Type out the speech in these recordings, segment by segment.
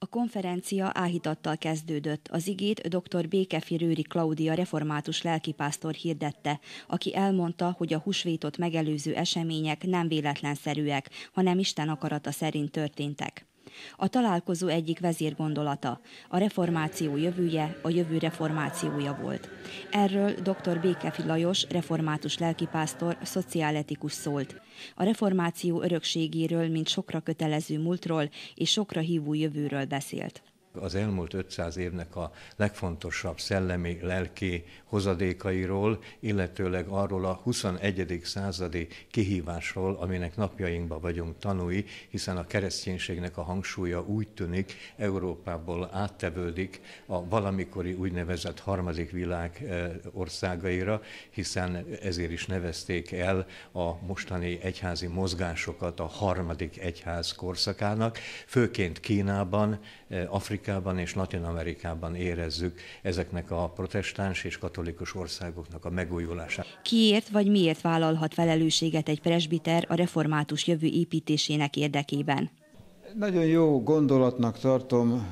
A konferencia áhítattal kezdődött. Az igét dr. Békefi Rőri Klaudia református lelkipásztor hirdette, aki elmondta, hogy a husvétot megelőző események nem véletlenszerűek, hanem Isten akarata szerint történtek. A találkozó egyik vezérgondolata, a reformáció jövője, a jövő reformációja volt. Erről dr. Békefi Lajos, református lelkipásztor, szociáletikus szólt. A reformáció örökségéről, mint sokra kötelező múltról és sokra hívó jövőről beszélt az elmúlt 500 évnek a legfontosabb szellemi, lelki hozadékairól, illetőleg arról a 21. századi kihívásról, aminek napjainkban vagyunk tanúi, hiszen a kereszténységnek a hangsúlya úgy tűnik, Európából áttevődik a valamikori úgynevezett harmadik világ eh, országaira, hiszen ezért is nevezték el a mostani egyházi mozgásokat a harmadik egyház korszakának, főként Kínában, Eh, Afrikában és Latin Amerikában érezzük ezeknek a protestáns és katolikus országoknak a megújulását. Kiért vagy miért vállalhat felelősséget egy presbiter a református jövő építésének érdekében? Nagyon jó gondolatnak tartom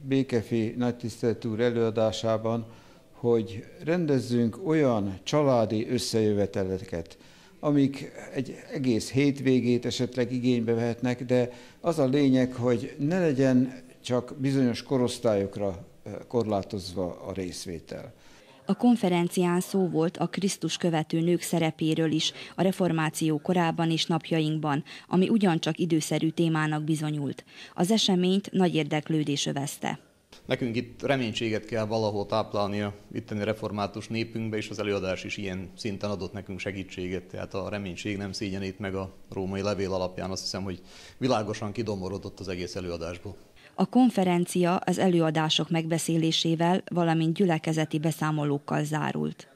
Békefi nagytisztelt úr előadásában, hogy rendezzünk olyan családi összejöveteleket, amik egy egész hétvégét esetleg igénybe vehetnek, de az a lényeg, hogy ne legyen csak bizonyos korosztályokra eh, korlátozva a részvétel. A konferencián szó volt a Krisztus követő nők szerepéről is, a reformáció korában és napjainkban, ami ugyancsak időszerű témának bizonyult. Az eseményt nagy érdeklődés övezte. Nekünk itt reménységet kell valahol táplálni a itteni református népünkbe, és az előadás is ilyen szinten adott nekünk segítséget. Tehát a reménység nem szégyenít meg a római levél alapján. Azt hiszem, hogy világosan kidomorodott az egész előadásból. A konferencia az előadások megbeszélésével, valamint gyülekezeti beszámolókkal zárult.